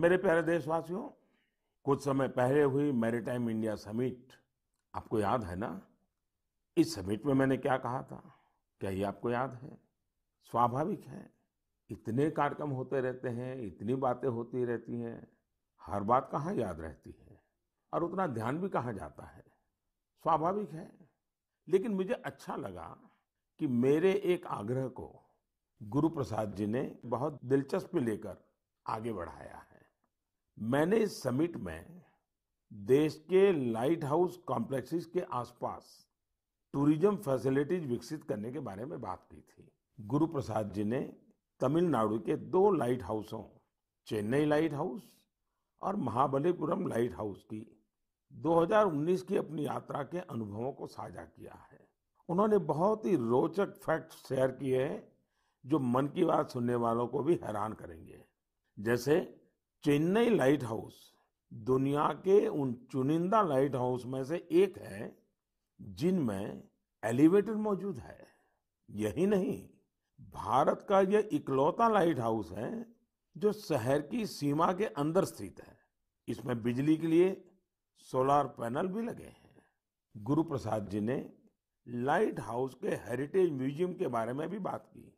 मेरे प्यारे देशवासियों कुछ समय पहले हुई मैरीटाइम इंडिया समिट आपको याद है ना इस समिट में मैंने क्या कहा था क्या ये आपको याद है स्वाभाविक है इतने कार्यक्रम होते रहते हैं इतनी बातें होती रहती हैं हर बात कहाँ याद रहती है और उतना ध्यान भी कहाँ जाता है स्वाभाविक है लेकिन मुझे अच्छा लगा कि मेरे एक आग्रह को गुरु प्रसाद जी ने बहुत दिलचस्पी लेकर आगे बढ़ाया है मैंने इस समिट में देश के लाइट हाउस कॉम्प्लेक्सेस के आसपास टूरिज्म फैसिलिटीज विकसित करने के बारे में बात की थी गुरु प्रसाद जी ने तमिलनाडु के दो लाइट हाउसों चेन्नई लाइट हाउस और महाबलीपुरम लाइट हाउस की 2019 की अपनी यात्रा के अनुभवों को साझा किया है उन्होंने बहुत ही रोचक फैक्ट शेयर किए हैं जो मन की बात सुनने वालों को भी हैरान करेंगे जैसे चेन्नई लाइट हाउस दुनिया के उन चुनिंदा लाइट हाउस में से एक है जिनमें एलिवेटर मौजूद है यही नहीं भारत का यह इकलौता लाइट हाउस है जो शहर की सीमा के अंदर स्थित है इसमें बिजली के लिए सोलार पैनल भी लगे हैं गुरु प्रसाद जी ने लाइट हाउस के हेरिटेज म्यूजियम के बारे में भी बात की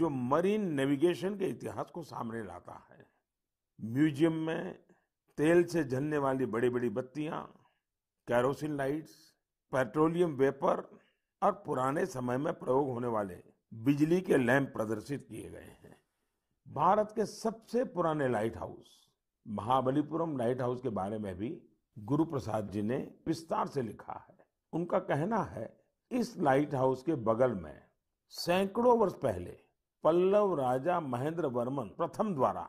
जो मरीन नेविगेशन के इतिहास को सामने लाता है म्यूजियम में तेल से जलने वाली बड़ी बड़ी बत्तियां कैरोसिन लाइट्स पेट्रोलियम वेपर और पुराने समय में प्रयोग होने वाले बिजली के लैंप प्रदर्शित किए गए हैं भारत के सबसे पुराने lighthouse Mahabalipuram light house के बारे में भी गुरु प्रसाद जी ने विस्तार से लिखा है उनका कहना है इस लाइट हाउस के बगल में सैकड़ों वर्ष पहले पल्लव राजा महेंद्र वर्मन प्रथम द्वारा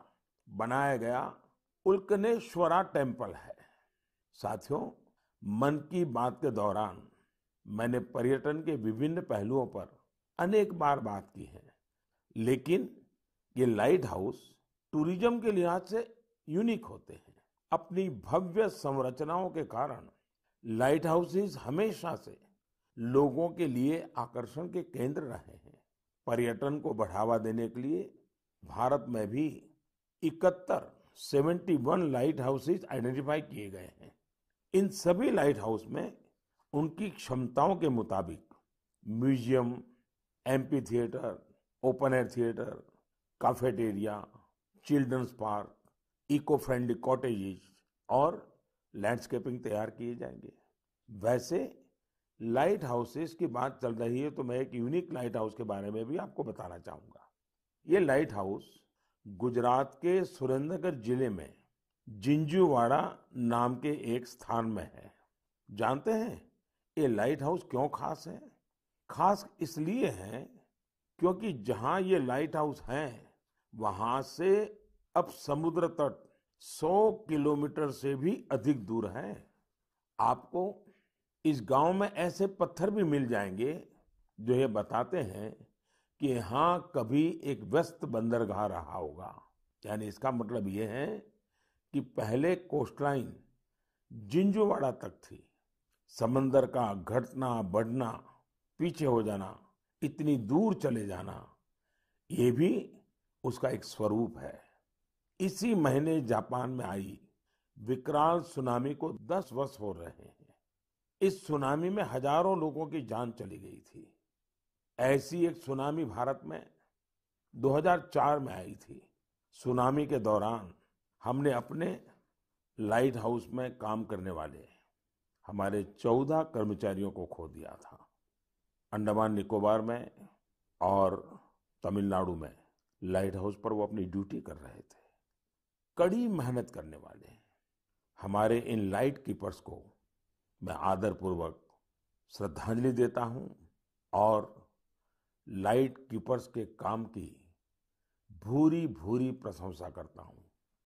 बनाया गया उल्कनेश्वरा टेम्पल है साथियों मन की बात के दौरान मैंने पर्यटन के विभिन्न पहलुओं पर अनेक बार बात की है लेकिन ये लाइट हाउस टूरिज्म के लिहाज से यूनिक होते हैं अपनी भव्य संरचनाओं के कारण लाइट हाउसेज हमेशा से लोगों के लिए आकर्षण के केंद्र रहे हैं पर्यटन को बढ़ावा देने के लिए भारत में भी इकहत्तर seventy one lighthouses identify किए गए हैं इन सभी लाइट हाउस में उनकी क्षमताओं के मुताबिक museum MP theatre open air theatre cafeteria children's park eco friendly cottages और लैंडस्केपिंग तैयार किए जाएंगे वैसे लाइट हाउसेस की बात चल रही है तो मैं एक यूनिक लाइट हाउस के बारे में भी आपको बताना चाहूँगा ये लाइट हाउस गुजरात के सुरेंद्रनगर जिले में जिंजूवाड़ा नाम के एक स्थान में है जानते हैं ये लाइट हाउस क्यों खास है खास इसलिए है क्योंकि जहां ये लाइट हाउस है वहां से अब समुद्र तट 100 किलोमीटर से भी अधिक दूर है आपको इस गांव में ऐसे पत्थर भी मिल जाएंगे जो ये बताते हैं कि यहाँ कभी एक व्यस्त बंदरगाह रहा होगा यानी इसका मतलब ये है कि पहले कोस्टलाइन जिंजुवाड़ा तक थी समंदर का घटना बढ़ना पीछे हो जाना इतनी दूर चले जाना ये भी उसका एक स्वरूप है इसी महीने जापान में आई विकराल सुनामी को 10 वर्ष हो रहे हैं इस सुनामी में हजारों लोगों की जान चली गई थी ऐसी एक सुनामी भारत में 2004 में आई थी सुनामी के दौरान हमने अपने लाइट हाउस में काम करने वाले हमारे 14 कर्मचारियों को खो दिया था अंडमान निकोबार में और तमिलनाडु में लाइट हाउस पर वो अपनी ड्यूटी कर रहे थे कड़ी मेहनत करने वाले हमारे इन लाइट कीपर्स को मैं आदरपूर्वक श्रद्धांजलि देता हूं और लाइट कीपर्स के काम की भूरी भूरी प्रशंसा करता हूं